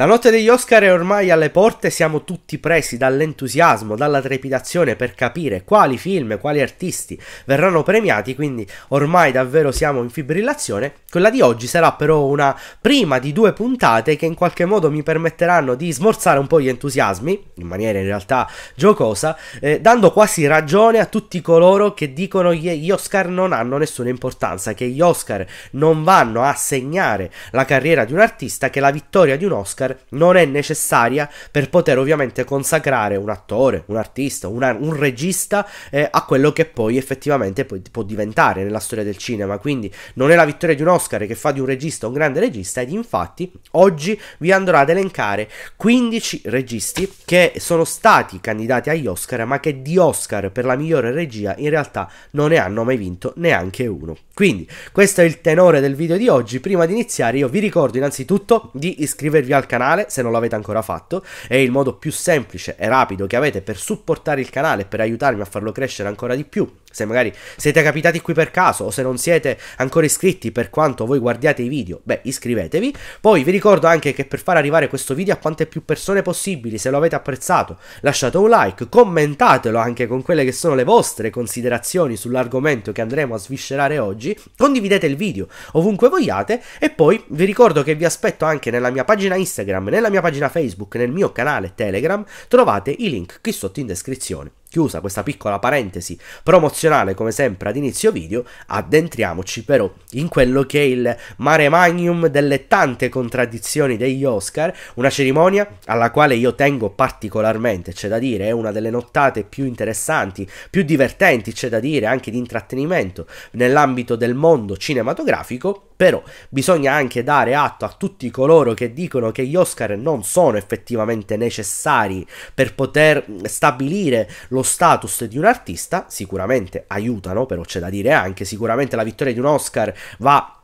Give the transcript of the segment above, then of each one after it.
La notte degli Oscar è ormai alle porte, siamo tutti presi dall'entusiasmo, dalla trepidazione per capire quali film, quali artisti verranno premiati, quindi ormai davvero siamo in fibrillazione. Quella di oggi sarà però una prima di due puntate che in qualche modo mi permetteranno di smorzare un po' gli entusiasmi, in maniera in realtà giocosa, eh, dando quasi ragione a tutti coloro che dicono che gli Oscar non hanno nessuna importanza, che gli Oscar non vanno a segnare la carriera di un artista, che la vittoria di un Oscar Oscar non è necessaria per poter ovviamente consacrare un attore, un artista, una, un regista eh, a quello che poi effettivamente poi può diventare nella storia del cinema. Quindi non è la vittoria di un Oscar che fa di un regista un grande regista ed infatti oggi vi andrò ad elencare 15 registi che sono stati candidati agli Oscar ma che di Oscar per la migliore regia in realtà non ne hanno mai vinto neanche uno. Quindi questo è il tenore del video di oggi. Prima di iniziare io vi ricordo innanzitutto di iscrivervi al canale se non l'avete ancora fatto. È il modo più semplice e rapido che avete per supportare il canale e per aiutarmi a farlo crescere ancora di più se magari siete capitati qui per caso o se non siete ancora iscritti per quanto voi guardiate i video, beh iscrivetevi. Poi vi ricordo anche che per far arrivare questo video a quante più persone possibili, se lo avete apprezzato, lasciate un like, commentatelo anche con quelle che sono le vostre considerazioni sull'argomento che andremo a sviscerare oggi, condividete il video ovunque vogliate e poi vi ricordo che vi aspetto anche nella mia pagina Instagram, nella mia pagina Facebook, nel mio canale Telegram, trovate i link qui sotto in descrizione. Chiusa questa piccola parentesi promozionale come sempre ad inizio video, addentriamoci però in quello che è il mare magnum delle tante contraddizioni degli Oscar, una cerimonia alla quale io tengo particolarmente, c'è da dire, è una delle nottate più interessanti, più divertenti, c'è da dire, anche di intrattenimento nell'ambito del mondo cinematografico però bisogna anche dare atto a tutti coloro che dicono che gli Oscar non sono effettivamente necessari per poter stabilire lo status di un artista, sicuramente aiutano, però c'è da dire anche, sicuramente la vittoria di un Oscar va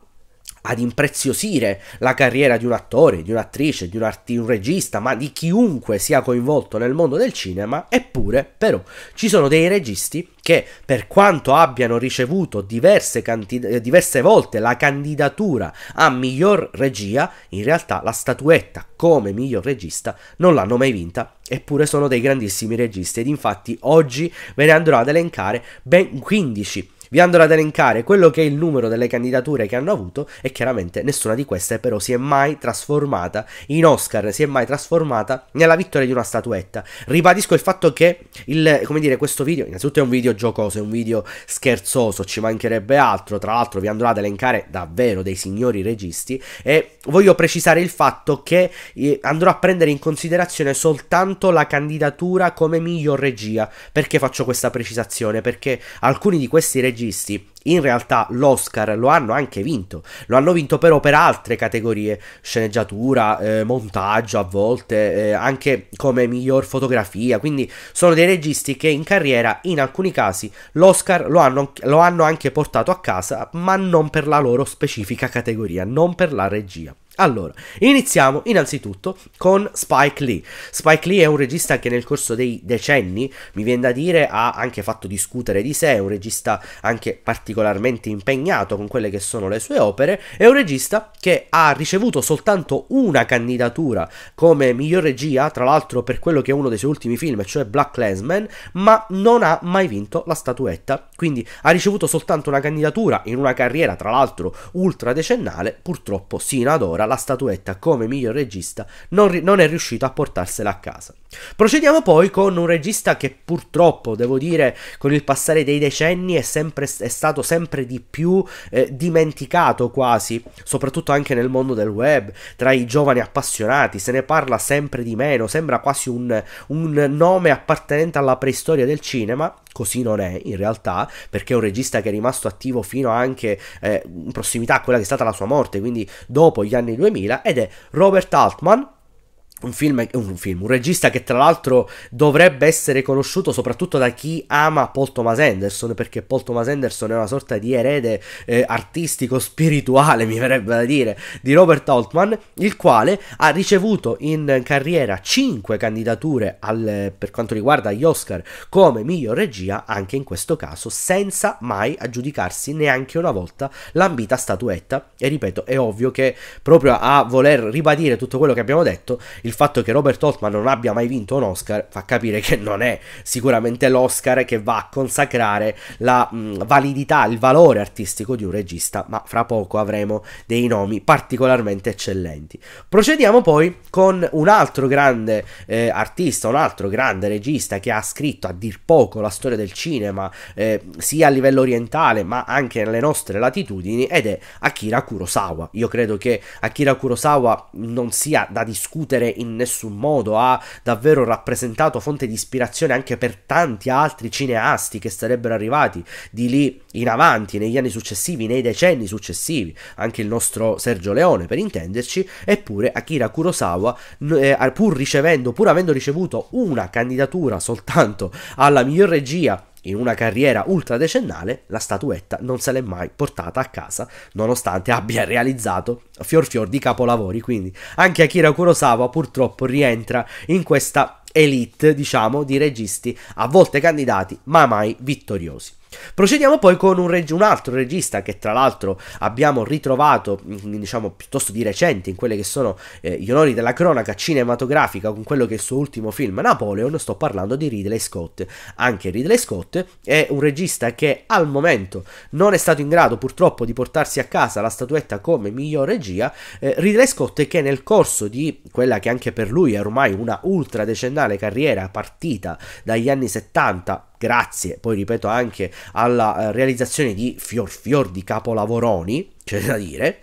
ad impreziosire la carriera di un attore, di un'attrice, di un, art- un regista, ma di chiunque sia coinvolto nel mondo del cinema, eppure però ci sono dei registi che per quanto abbiano ricevuto diverse, cantid- eh, diverse volte la candidatura a miglior regia, in realtà la statuetta come miglior regista non l'hanno mai vinta eppure sono dei grandissimi registi ed infatti oggi ve ne andrò ad elencare ben 15 vi andrò ad elencare quello che è il numero delle candidature che hanno avuto e chiaramente nessuna di queste però si è mai trasformata in Oscar, si è mai trasformata nella vittoria di una statuetta. Ribadisco il fatto che il, come dire, questo video innanzitutto è un video giocoso, è un video scherzoso, ci mancherebbe altro, tra l'altro vi andrò ad elencare davvero dei signori registi e voglio precisare il fatto che eh, andrò a prendere in considerazione soltanto la candidatura come miglior regia. Perché faccio questa precisazione? Perché alcuni di questi registi registi. In realtà l'Oscar lo hanno anche vinto, lo hanno vinto però per altre categorie, sceneggiatura, eh, montaggio a volte, eh, anche come miglior fotografia, quindi sono dei registi che in carriera in alcuni casi l'Oscar lo hanno, lo hanno anche portato a casa, ma non per la loro specifica categoria, non per la regia. Allora, iniziamo innanzitutto con Spike Lee. Spike Lee è un regista che nel corso dei decenni, mi viene da dire, ha anche fatto discutere di sé, è un regista anche particolarmente impegnato con quelle che sono le sue opere, è un regista che ha ricevuto soltanto una candidatura come miglior regia, tra l'altro per quello che è uno dei suoi ultimi film, cioè Black Clansman, ma non ha mai vinto la statuetta, quindi ha ricevuto soltanto una candidatura in una carriera, tra l'altro ultra decennale, purtroppo sino ad ora la statuetta come miglior regista, non, ri- non è riuscito a portarsela a casa. Procediamo poi con un regista che purtroppo, devo dire, con il passare dei decenni è, sempre, è stato sempre di più eh, dimenticato quasi, soprattutto anche nel mondo del web, tra i giovani appassionati, se ne parla sempre di meno, sembra quasi un, un nome appartenente alla preistoria del cinema, Così non è in realtà, perché è un regista che è rimasto attivo fino anche eh, in prossimità a quella che è stata la sua morte, quindi dopo gli anni 2000, ed è Robert Altman, un film, un film, un regista che tra l'altro dovrebbe essere conosciuto soprattutto da chi ama Paul Thomas Anderson, perché Paul Thomas Anderson è una sorta di erede eh, artistico spirituale, mi verrebbe da dire, di Robert Altman, il quale ha ricevuto in carriera 5 candidature al, per quanto riguarda gli Oscar come miglior regia, anche in questo caso, senza mai aggiudicarsi neanche una volta l'ambita statuetta. E ripeto, è ovvio che proprio a voler ribadire tutto quello che abbiamo detto, il fatto che Robert Altman non abbia mai vinto un Oscar fa capire che non è sicuramente l'Oscar che va a consacrare la mh, mm, validità, il valore artistico di un regista, ma fra poco avremo dei nomi particolarmente eccellenti. Procediamo poi con un altro grande eh, artista, un altro grande regista che ha scritto a dir poco la storia del cinema, eh, sia a livello orientale ma anche nelle nostre latitudini, ed è Akira Kurosawa. Io credo che Akira Kurosawa non sia da discutere in nessun modo, ha davvero rappresentato fonte di ispirazione anche per tanti altri cineasti che sarebbero arrivati di lì in avanti negli anni successivi, nei decenni successivi, anche il nostro Sergio Leone per intenderci, eppure Akira Kurosawa eh, pur ricevendo, pur avendo ricevuto una candidatura soltanto alla miglior regia in una carriera ultra decennale, la statuetta non se l'è mai portata a casa, nonostante abbia realizzato fior fior di capolavori. Quindi anche Akira Kurosawa purtroppo rientra in questa elite, diciamo, di registi a volte candidati ma mai vittoriosi. Procediamo poi con un, reg- un, altro regista che tra l'altro abbiamo ritrovato, mm, diciamo piuttosto di recente, in quelli che sono eh, gli onori della cronaca cinematografica con quello che è il suo ultimo film Napoleon, sto parlando di Ridley Scott. Anche Ridley Scott è un regista che al momento non è stato in grado purtroppo di portarsi a casa la statuetta come miglior regia. Eh, Ridley Scott che nel corso di quella che anche per lui è ormai una ultra decennale carriera partita dagli anni 70 grazie, poi ripeto, anche alla eh, realizzazione di fior fior di capolavoroni, c'è cioè, da dire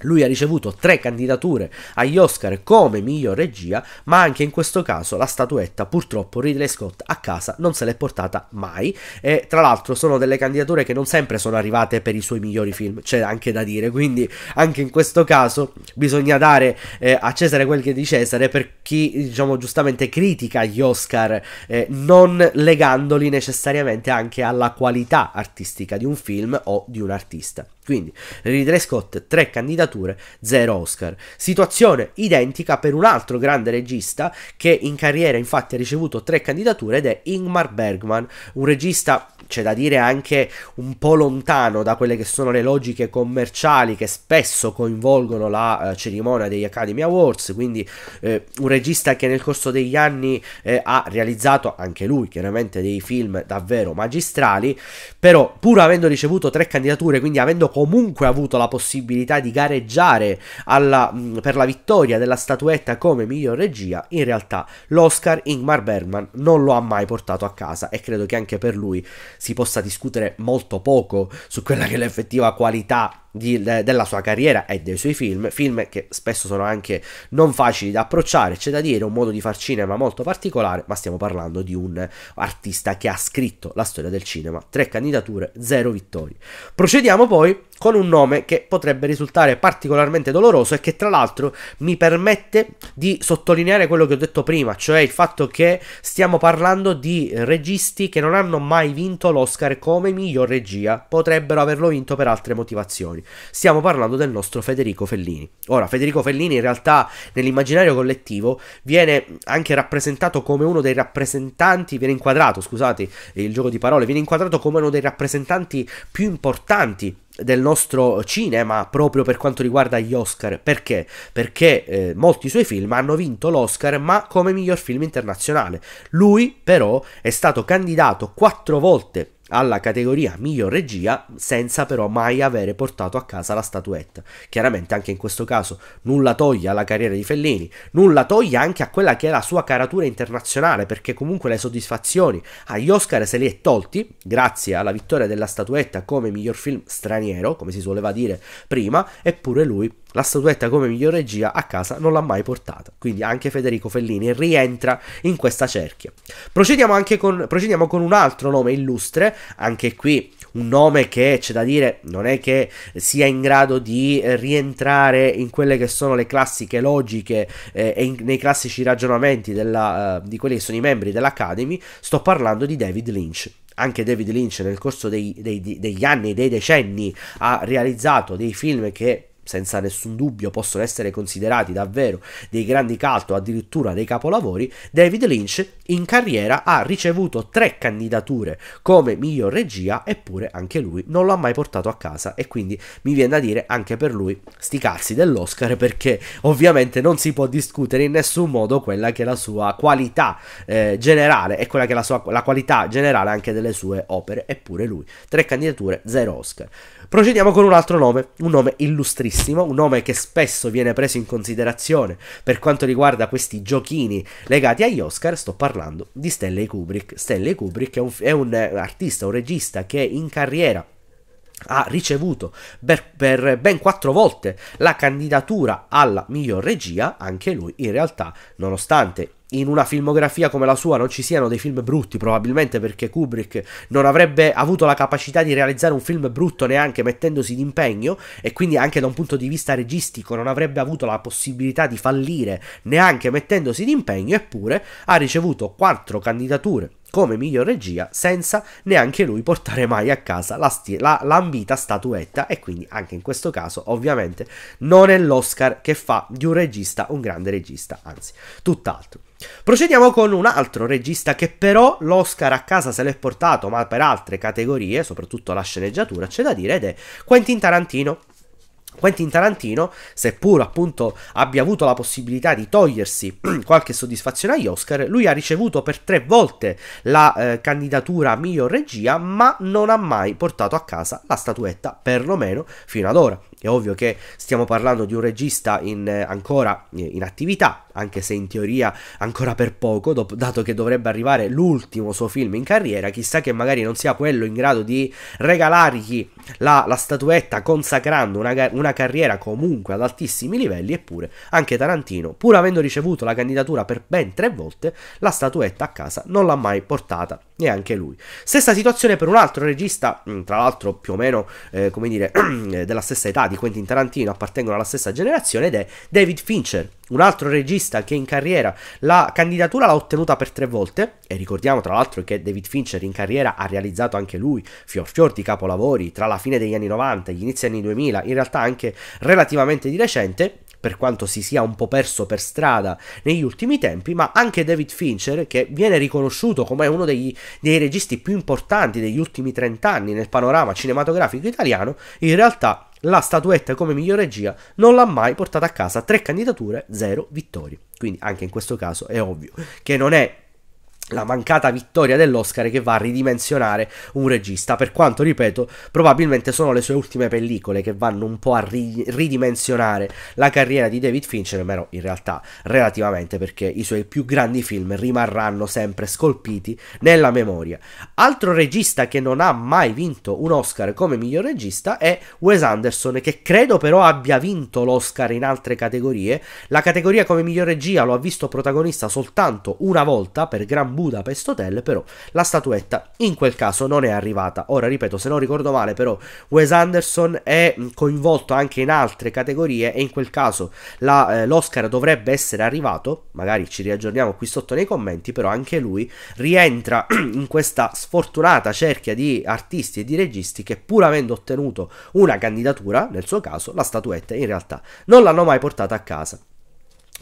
lui ha ricevuto tre candidature agli Oscar come miglior regia, ma anche in questo caso la statuetta purtroppo Ridley Scott a casa non se l'è portata mai e tra l'altro sono delle candidature che non sempre sono arrivate per i suoi migliori film, c'è anche da dire, quindi anche in questo caso bisogna dare eh, a Cesare quel che è di Cesare per chi diciamo giustamente critica gli Oscar eh, non legandoli necessariamente anche alla qualità artistica di un film o di un artista. Quindi Ridley Scott 3 candidature, 0 Oscar. Situazione identica per un altro grande regista che in carriera infatti ha ricevuto 3 candidature ed è Ingmar Bergman, un regista c'è da dire anche un po' lontano da quelle che sono le logiche commerciali che spesso coinvolgono la eh, cerimonia degli Academy Awards, quindi eh, un regista che nel corso degli anni eh, ha realizzato anche lui chiaramente dei film davvero magistrali, però pur avendo ricevuto tre candidature, quindi avendo comunque avuto la possibilità di gareggiare alla, mh, per la vittoria della statuetta come miglior regia, in realtà l'Oscar Ingmar Bergman non lo ha mai portato a casa e credo che anche per lui si possa discutere molto poco su quella che è l'effettiva qualità di, de, della sua carriera e dei suoi film, film che spesso sono anche non facili da approcciare, c'è da dire, un modo di far cinema molto particolare, ma stiamo parlando di un artista che ha scritto la storia del cinema, tre candidature, zero vittorie. Procediamo poi con un nome che potrebbe risultare particolarmente doloroso e che tra l'altro mi permette di sottolineare quello che ho detto prima, cioè il fatto che stiamo parlando di registi che non hanno mai vinto l'Oscar come miglior regia, potrebbero averlo vinto per altre motivazioni. Stiamo parlando del nostro Federico Fellini. Ora, Federico Fellini in realtà nell'immaginario collettivo viene anche rappresentato come uno dei rappresentanti, viene inquadrato, scusate il gioco di parole, viene inquadrato come uno dei rappresentanti più importanti del nostro cinema proprio per quanto riguarda gli Oscar perché? Perché eh, molti suoi film hanno vinto l'Oscar ma come miglior film internazionale lui però è stato candidato quattro volte alla categoria miglior regia senza però mai avere portato a casa la statuetta. Chiaramente anche in questo caso nulla toglie alla carriera di Fellini, nulla toglie anche a quella che è la sua caratura internazionale perché comunque le soddisfazioni agli Oscar se li è tolti grazie alla vittoria della statuetta come miglior film straniero, come si soleva dire prima, eppure lui la statuetta come miglior regia a casa non l'ha mai portata. Quindi anche Federico Fellini rientra in questa cerchia. Procediamo anche con, procediamo con un altro nome illustre, anche qui un nome che c'è da dire non è che sia in grado di rientrare in quelle che sono le classiche logiche eh, e in, nei classici ragionamenti della, uh, di quelli che sono i membri dell'Academy, sto parlando di David Lynch anche David Lynch nel corso dei, dei, degli anni dei decenni ha realizzato dei film che senza nessun dubbio possono essere considerati davvero dei grandi cult o addirittura dei capolavori, David Lynch in carriera ha ricevuto tre candidature come miglior regia, eppure anche lui non lo ha mai portato a casa e quindi mi viene da dire anche per lui sti cazzi dell'Oscar perché ovviamente non si può discutere in nessun modo quella che è la sua qualità eh, generale e quella che è la, sua, la qualità generale anche delle sue opere, eppure lui tre candidature, zero Oscar. Procediamo con un altro nome, un nome illustrissimo bellissimo, un nome che spesso viene preso in considerazione per quanto riguarda questi giochini legati agli Oscar, sto parlando di Stanley Kubrick. Stanley Kubrick è un, è un artista, un regista che in carriera ha ricevuto per, per, ben quattro volte la candidatura alla miglior regia, anche lui in realtà, nonostante in una filmografia come la sua non ci siano dei film brutti, probabilmente perché Kubrick non avrebbe avuto la capacità di realizzare un film brutto neanche mettendosi d'impegno e quindi anche da un punto di vista registico non avrebbe avuto la possibilità di fallire neanche mettendosi d'impegno, eppure ha ricevuto quattro candidature come miglior regia senza neanche lui portare mai a casa la, sti- la, l'ambita statuetta e quindi anche in questo caso ovviamente non è l'Oscar che fa di un regista un grande regista, anzi tutt'altro. Procediamo con un altro regista che però l'Oscar a casa se l'è portato, ma per altre categorie, soprattutto la sceneggiatura, c'è da dire, ed è Quentin Tarantino. Quentin Tarantino, seppur appunto abbia avuto la possibilità di togliersi qualche soddisfazione agli Oscar, lui ha ricevuto per tre volte la eh, candidatura a miglior regia, ma non ha mai portato a casa la statuetta, perlomeno fino ad ora. È ovvio che stiamo parlando di un regista in, eh, ancora eh, in attività, anche se in teoria ancora per poco, dopo, dato che dovrebbe arrivare l'ultimo suo film in carriera, chissà che magari non sia quello in grado di regalargli la, la statuetta consacrando una, una carriera comunque ad altissimi livelli, eppure anche Tarantino, pur avendo ricevuto la candidatura per ben tre volte, la statuetta a casa non l'ha mai portata neanche lui. Stessa situazione per un altro regista, mm, tra l'altro più o meno, eh, come dire, della stessa età di Quentin Tarantino appartengono alla stessa generazione ed è David Fincher, un altro regista che in carriera la candidatura l'ha ottenuta per tre volte e ricordiamo tra l'altro che David Fincher in carriera ha realizzato anche lui fior fior di capolavori tra la fine degli anni 90 e gli inizi anni 2000, in realtà anche relativamente di recente per quanto si sia un po' perso per strada negli ultimi tempi, ma anche David Fincher, che viene riconosciuto come uno degli, dei registi più importanti degli ultimi 30 anni nel panorama cinematografico italiano, in realtà la statuetta come miglior regia non l'ha mai portata a casa, tre candidature, zero vittorie. Quindi anche in questo caso è ovvio che non è la mancata vittoria dell'Oscar che va a ridimensionare un regista, per quanto ripeto, probabilmente sono le sue ultime pellicole che vanno un po' a ri- ridimensionare la carriera di David Fincher, meno in realtà relativamente perché i suoi più grandi film rimarranno sempre scolpiti nella memoria. Altro regista che non ha mai vinto un Oscar come miglior regista è Wes Anderson che credo però abbia vinto l'Oscar in altre categorie. La categoria come miglior regia lo ha visto protagonista soltanto una volta per gran Budapest Hotel, però la statuetta in quel caso non è arrivata. Ora ripeto, se non ricordo male, però Wes Anderson è mm, coinvolto anche in altre categorie e in quel caso la, eh, l'Oscar dovrebbe essere arrivato, magari ci riaggiorniamo qui sotto nei commenti, però anche lui rientra in questa sfortunata cerchia di artisti e di registi che pur avendo ottenuto una candidatura, nel suo caso la statuetta in realtà non l'hanno mai portata a casa.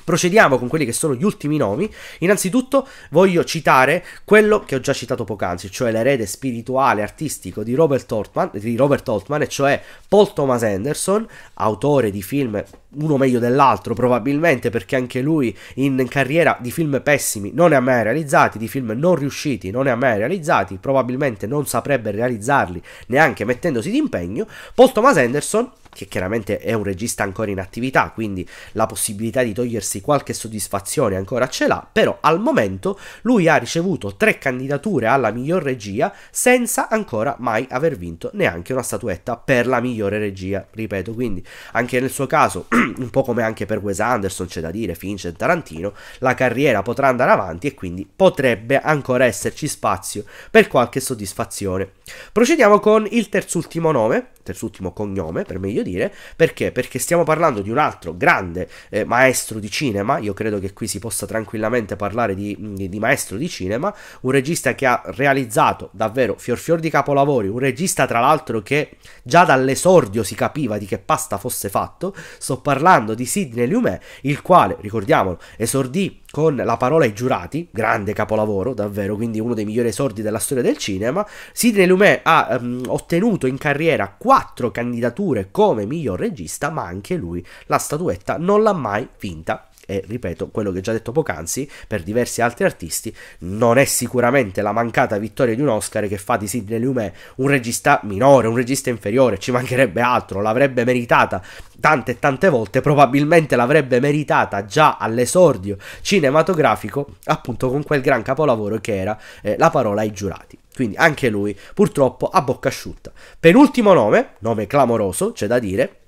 Procediamo con quelli che sono gli ultimi nomi. Innanzitutto voglio citare quello che ho già citato poc'anzi, cioè l'erede spirituale artistico di Robert Altman, di Robert Altman e cioè Paul Thomas Anderson, autore di film uno meglio dell'altro probabilmente perché anche lui in carriera di film pessimi non ne ha mai realizzati, di film non riusciti non ne ha mai realizzati, probabilmente non saprebbe realizzarli neanche mettendosi d'impegno. Paul Thomas Anderson che chiaramente è un regista ancora in attività, quindi la possibilità di togliersi qualche soddisfazione ancora ce l'ha, però al momento lui ha ricevuto tre candidature alla miglior regia senza ancora mai aver vinto neanche una statuetta per la migliore regia, ripeto, quindi anche nel suo caso, un po' come anche per Wes Anderson c'è da dire, Finch e Tarantino, la carriera potrà andare avanti e quindi potrebbe ancora esserci spazio per qualche soddisfazione. Procediamo con il terzultimo nome, terzultimo cognome per meglio dire, perché? Perché stiamo parlando di un altro grande eh, maestro di cinema, io credo che qui si possa tranquillamente parlare di, di, mm, di maestro di cinema, un regista che ha realizzato davvero fior fior di capolavori, un regista tra l'altro che già dall'esordio si capiva di che pasta fosse fatto, sto parlando di Sidney Lumet, il quale, ricordiamolo, esordì con La parola ai giurati, grande capolavoro, davvero, quindi uno dei migliori esordi della storia del cinema. Sidney Lumet ha um, ottenuto in carriera quattro candidature come miglior regista, ma anche lui la statuetta non l'ha mai vinta e ripeto quello che ho già detto poc'anzi per diversi altri artisti, non è sicuramente la mancata vittoria di un Oscar che fa di Sidney Lumet un regista minore, un regista inferiore, ci mancherebbe altro, l'avrebbe meritata tante e tante volte, probabilmente l'avrebbe meritata già all'esordio cinematografico, appunto con quel gran capolavoro che era eh, La parola ai giurati. Quindi anche lui purtroppo a bocca asciutta. Penultimo nome, nome clamoroso, c'è da dire,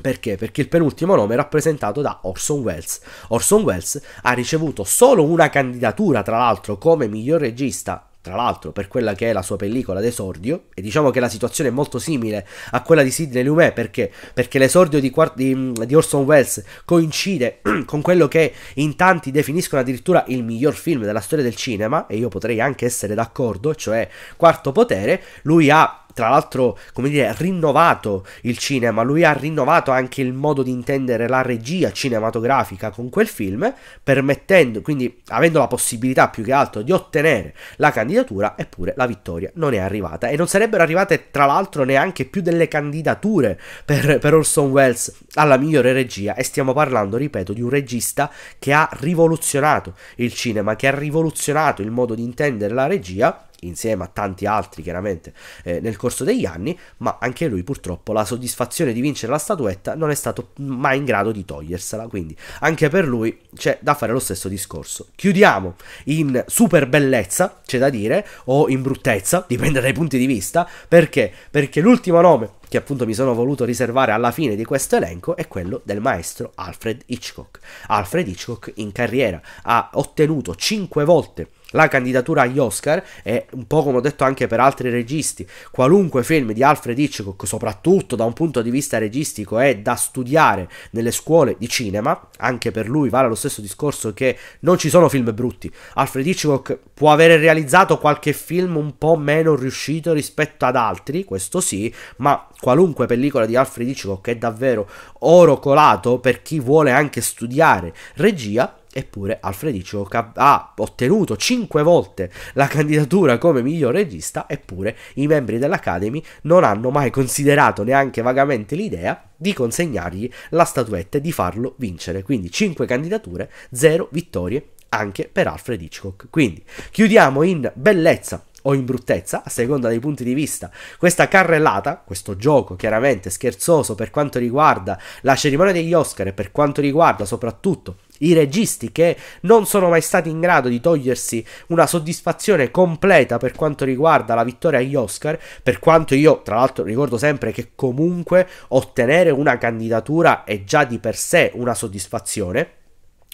perché? Perché il penultimo nome è rappresentato da Orson Welles. Orson Welles ha ricevuto solo una candidatura, tra l'altro, come miglior regista tra l'altro per quella che è la sua pellicola d'esordio e diciamo che la situazione è molto simile a quella di Sidney Lumet perché, perché l'esordio di, di, di, Orson Welles coincide con quello che in tanti definiscono addirittura il miglior film della storia del cinema e io potrei anche essere d'accordo cioè Quarto Potere lui ha tra l'altro, come dire, rinnovato il cinema, lui ha rinnovato anche il modo di intendere la regia cinematografica con quel film, permettendo, quindi avendo la possibilità più che altro di ottenere la candidatura, eppure la vittoria non è arrivata e non sarebbero arrivate tra l'altro neanche più delle candidature per, per Orson Welles alla migliore regia e stiamo parlando, ripeto, di un regista che ha rivoluzionato il cinema, che ha rivoluzionato il modo di intendere la regia insieme a tanti altri chiaramente eh, nel corso degli anni, ma anche lui purtroppo la soddisfazione di vincere la statuetta non è stato mai in grado di togliersela, quindi anche per lui c'è da fare lo stesso discorso. Chiudiamo in super bellezza, c'è da dire, o in bruttezza, dipende dai punti di vista, perché? Perché l'ultimo nome che appunto mi sono voluto riservare alla fine di questo elenco è quello del maestro Alfred Hitchcock. Alfred Hitchcock in carriera ha ottenuto 5 volte la candidatura agli Oscar è un po' come ho detto anche per altri registi, qualunque film di Alfred Hitchcock, soprattutto da un punto di vista registico, è da studiare nelle scuole di cinema, anche per lui vale lo stesso discorso che non ci sono film brutti. Alfred Hitchcock può avere realizzato qualche film un po' meno riuscito rispetto ad altri, questo sì, ma qualunque pellicola di Alfred Hitchcock è davvero oro colato per chi vuole anche studiare regia Eppure Alfred Hitchcock ha ottenuto 5 volte la candidatura come miglior regista, eppure i membri dell'Academy non hanno mai considerato neanche vagamente l'idea di consegnargli la statuetta e di farlo vincere. Quindi 5 candidature, 0 vittorie anche per Alfred Hitchcock. Quindi chiudiamo in bellezza o in bruttezza, a seconda dei punti di vista. Questa carrellata, questo gioco chiaramente scherzoso per quanto riguarda la cerimonia degli Oscar e per quanto riguarda soprattutto i registi che non sono mai stati in grado di togliersi una soddisfazione completa per quanto riguarda la vittoria agli Oscar, per quanto io tra l'altro ricordo sempre che comunque ottenere una candidatura è già di per sé una soddisfazione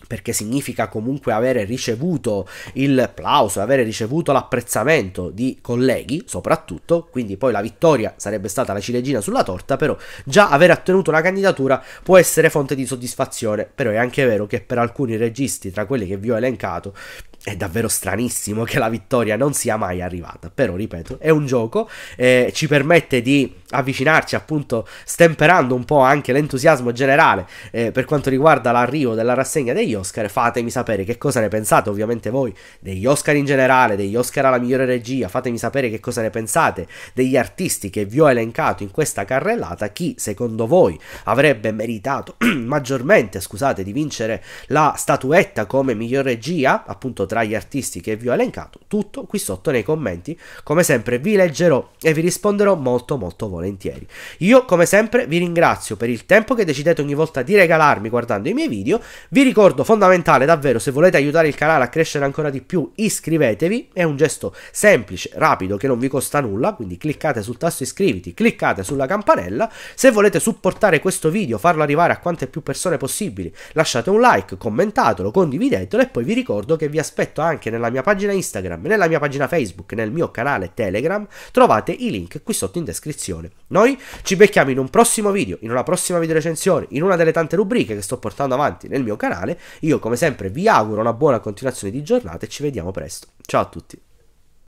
perché significa comunque avere ricevuto il plauso, avere ricevuto l'apprezzamento di colleghi soprattutto, quindi poi la vittoria sarebbe stata la ciliegina sulla torta, però già aver ottenuto una candidatura può essere fonte di soddisfazione, però è anche vero che per alcuni registi, tra quelli che vi ho elencato, è davvero stranissimo che la vittoria non sia mai arrivata, però ripeto, è un gioco, eh, ci permette di avvicinarci appunto stemperando un po' anche l'entusiasmo generale eh, per quanto riguarda l'arrivo della rassegna degli Oscar, fatemi sapere che cosa ne pensate ovviamente voi degli Oscar in generale, degli Oscar alla migliore regia, fatemi sapere che cosa ne pensate degli artisti che vi ho elencato in questa carrellata, chi secondo voi avrebbe meritato maggiormente, scusate, di vincere la statuetta come miglior regia, appunto tra gli artisti che vi ho elencato, tutto qui sotto nei commenti. Come sempre vi leggerò e vi risponderò molto molto volentieri. Io come sempre vi ringrazio per il tempo che decidete ogni volta di regalarmi guardando i miei video. Vi ricordo fondamentale davvero se volete aiutare il canale a crescere ancora di più iscrivetevi, è un gesto semplice, rapido che non vi costa nulla, quindi cliccate sul tasto iscriviti, cliccate sulla campanella. Se volete supportare questo video, farlo arrivare a quante più persone possibili, lasciate un like, commentatelo, condividetelo e poi vi ricordo che vi aspetto aspetto anche nella mia pagina Instagram, nella mia pagina Facebook, nel mio canale Telegram, trovate i link qui sotto in descrizione. Noi ci becchiamo in un prossimo video, in una prossima video recensione, in una delle tante rubriche che sto portando avanti nel mio canale. Io come sempre vi auguro una buona continuazione di giornata e ci vediamo presto. Ciao a tutti.